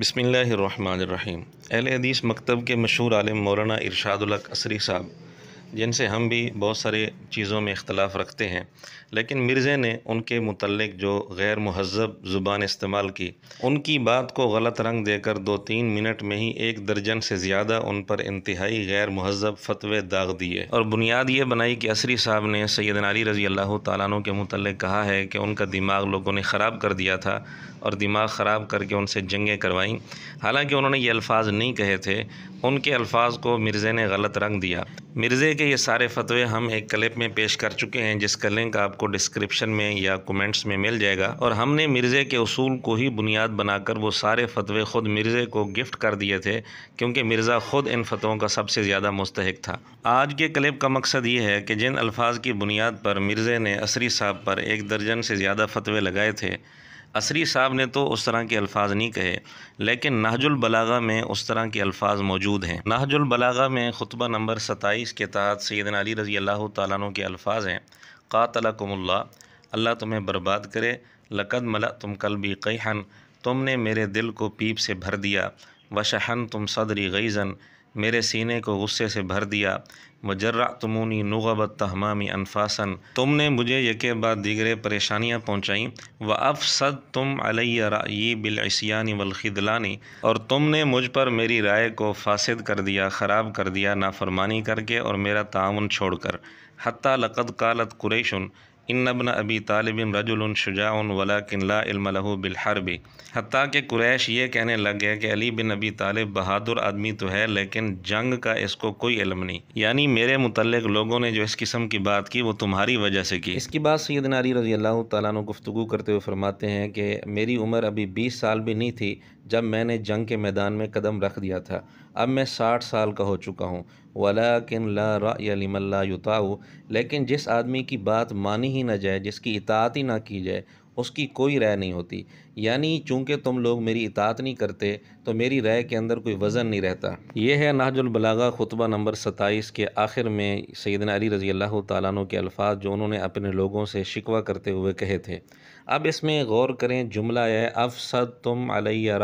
बसमीम अहल हदीस मकतब के मशहूर आलम मौलाना इरशादुल्क असरी साहब जिनसे हम भी बहुत सारे चीज़ों में इख्तलाफ रखते हैं लेकिन मिर्ज़े ने उनके मतलब जो गैर महजब ज़ुबान इस्तेमाल की उनकी बात को गलत रंग देकर दो तीन मिनट में ही एक दर्जन से ज़्यादा उन पर इंतहाई गैर महजब फतवे दाग दिए और बुनियाद ये बनाई कि असरी साहब ने सैदन अली रज़ी अल्लाह तु के मतलब कहा है कि उनका दिमाग लोगों ने ख़राब कर दिया था और दिमाग ख़राब करके उनसे जंगें करवाईं हालांकि उन्होंने ये अल्फाज नहीं कहे थे उनके अल्फाज को मिर्ज़े ने गलत रंग दिया मिर्ज़े के ये सारे फतवे हम एक क्लिप में पेश कर चुके हैं जिसका लिंक आपको डिस्क्रिप्शन में या कमेंट्स में मिल जाएगा और हमने मिर्ज़े के असूल को ही बुनियाद बनाकर वो सारे फतवे ख़ुद मिर्ज़े को गिफ्ट कर दिए थे क्योंकि मिर्ज़ा ख़ुद इन फतवों का सबसे ज़्यादा मुस्तक था आज के क्लिप का मकसद ये है कि जिन अल्फाज की बुनियाद पर मिर्ज़े ने असरी साहब पर एक दर्जन से ज़्यादा फतवे लगाए थे असरी साहब ने तो उस तरह के अल्फाज नहीं कहे लेकिन नाहजुलबलागा बलागा में उस तरह के अल्फाज मौजूद हैं नाहजुलबलागा बलागा में खुतबा नंबर सत्ताईस के तहत सैदन अली रज़ी अल्लाह तु के अल्फाज हैं कातलकमल्ला अल्लाह तुम्हें बर्बाद करे लकद मला तुम कल भी हन तुमने मेरे दिल को पीप से भर दिया वशहन तुम सदरी गईज़न मेरे सीने को गुस्से से भर दिया वजर्रा तुमूनी नुगबत तहमामी अनफासन तुमने मुझे यके बाद दिगरे परेशानियाँ पहुँचाईं व अफसद तुम अलैया राई बिलसियानी वलखिदलानी और तुमने मुझ पर मेरी राय को फासद कर दिया ख़राब कर दिया नाफरमानी करके और मेरा ताउन छोड़ कर हती लक़द कालत कुरेशन इन्नबन अबी तालब रजुल शुजाउन वला किनला इल्मलहू बिलहरबी हती के कुरैश ये कहने लग गए कि अली बिन अबी तालब बहादुर आदमी तो है लेकिन जंग का इसको कोई इलम नहीं यानी मेरे मुतलक लोगों ने जो इस किस्म की बात की वो तुम्हारी वजह से की इसकी बात सैद नारी रजी अल्लाह तु गुफ्तु करते हुए फरमाते हैं कि मेरी उम्र अभी बीस साल भी नहीं थी जब मैंने जंग के मैदान में कदम रख दिया था अब मैं साठ साल का हो चुका हूँ वला किन ला युताऊ लेकिन जिस आदमी की बात मानी ही ना जाए जिसकी इतात ही ना की जाए उसकी कोई राय नहीं होती यानी चूंकि तुम लोग मेरी इतात नहीं करते तो मेरी राय के अंदर कोई वज़न नहीं रहता यह है नाहजुलबलागा खुतबा नंबर सत्ताईस के आखिर में सैदन अली रज़ी अल्लाह तु के अल्फाज जो उन्होंने अपने लोगों से शिकवा करते हुए कहे थे अब इसमें गौर करें जुमला है अफ़सद तुम अलैया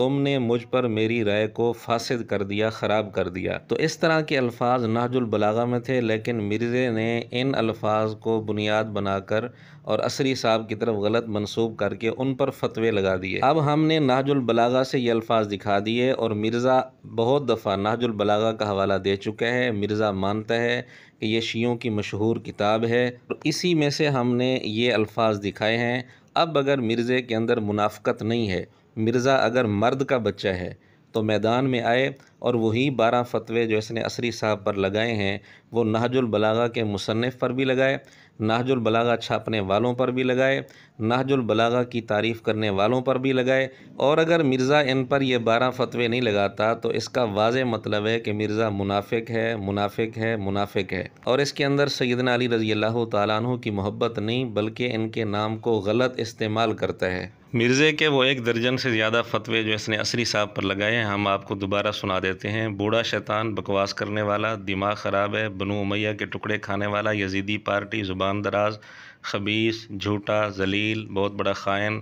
तुमने मुझ पर मेरी राय को फासद कर दिया ख़राब कर दिया तो इस तरह के अल्फाज नाजुलबलागा में थे लेकिन मिर्ज़े ने इन अल्फाज को बुनियाद बनाकर और असरी साहब की तरफ गलत मनसूब करके उन पर फतवे लगा दिए अब हमने नाजुलबलागा से ये अल्फाज दिखा दिए और मिर्ज़ा बहुत दफ़ा नाजुलबलागा का हवाला दे चुका है मिर्ज़ा मानता है कि ये शियों की मशहूर किताब है और इसी में से हमने ये अल्फाज दिखाए हैं अब अगर मिर्ज़े के अंदर मुनाफ़त नहीं है मिर्ज़ा अगर मर्द का बच्चा है तो मैदान में आए और वही बारह फतवे जो इसने असरी साहब पर लगाए हैं वो नाहजुलबलागा बलागा के मुसनफ़ पर भी लगाए नाहजुल बलागा छापने वालों पर भी लगाए नाहजुल बलागा की तारीफ़ करने वालों पर भी लगाए और अगर मिर्ज़ा इन पर यह बारह फतवे नहीं लगाता तो इसका वाज मतलब है कि मिर्ज़ा मुनाफिक है मुनाफिक है मुनाफिक है और इसके अंदर सैदन अली रज़ी अल्लाह तु की मोहब्बत नहीं बल्कि इनके नाम को गलत इस्तेमाल करता है मिर्ज़े के वो एक दर्जन से ज़्यादा फतवे जो इसने असरी साहब पर लगाए हैं हम आपको दोबारा सुना देते देते हैं बूढ़ा शैतान बकवास करने वाला दिमाग ख़राब है बनु उमैया के टुकड़े खाने वाला यजीदी पार्टी ज़ुबान दराज खबीस झूठा जलील बहुत बड़ा ख़ायन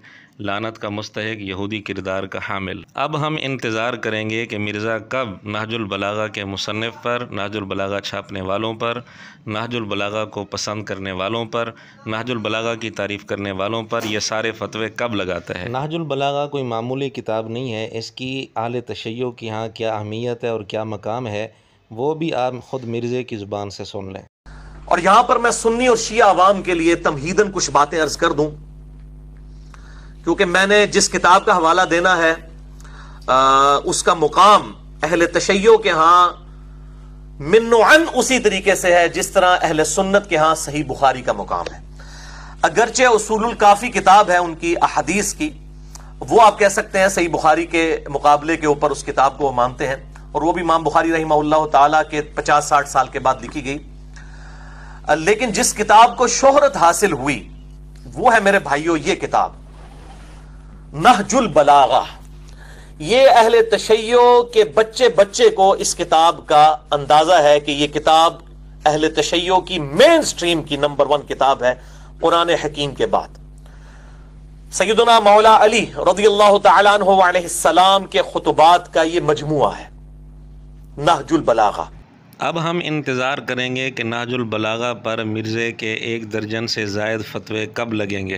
लानत का मुस्तक यहूदी किरदार का हामिल अब हम इंतज़ार करेंगे कि मिर्ज़ा कब नाजुलबलागा के मुसनफ़ पर नाजुलबलागा छापने वालों पर नाजुलबलागा को पसंद करने वालों पर नाजुलबलागा की तारीफ़ करने वालों पर यह सारे फतवे कब लगाता है नाजुलबलागा कोई मामूली किताब नहीं है इसकी आल तशैयों की यहाँ क्या अहमियत है और क्या मकाम है वो भी आप ख़ुद मिर्ज़े की ज़ुबान से सुन लें और यहां पर मैं सुन्नी और शिया आवाम के लिए तमहीदन कुछ बातें अर्ज कर दूं क्योंकि मैंने जिस किताब का हवाला देना है आ, उसका मुकाम अहल तशैयो के यहां मिनन उसी तरीके से है जिस तरह अहल सुन्नत के यहां सही बुखारी का मुकाम है अगरचे उसूल काफ़ी किताब है उनकी अहदीस की वो आप कह सकते हैं सही बुखारी के मुकाबले के ऊपर उस किताब को मानते हैं और वो भी माम बुखारी रही तला के पचास साठ साल के बाद लिखी गई लेकिन जिस किताब को शोहरत हासिल हुई वो है मेरे भाइयों ये किताब नहजुल बलागा ये अहल तशैयो के बच्चे बच्चे को इस किताब का अंदाजा है कि ये किताब अहल तशैयो की मेन स्ट्रीम की नंबर वन किताब है कुरान हकीम के बाद सैदना मौला अली रजी अल्लाह के खुतबात का ये मजमुआ है नहजुल बलागा अब हम इंतज़ार करेंगे कि नाजुल बलागा पर मिर्ज़े के एक दर्जन से जायद फतवे कब लगेंगे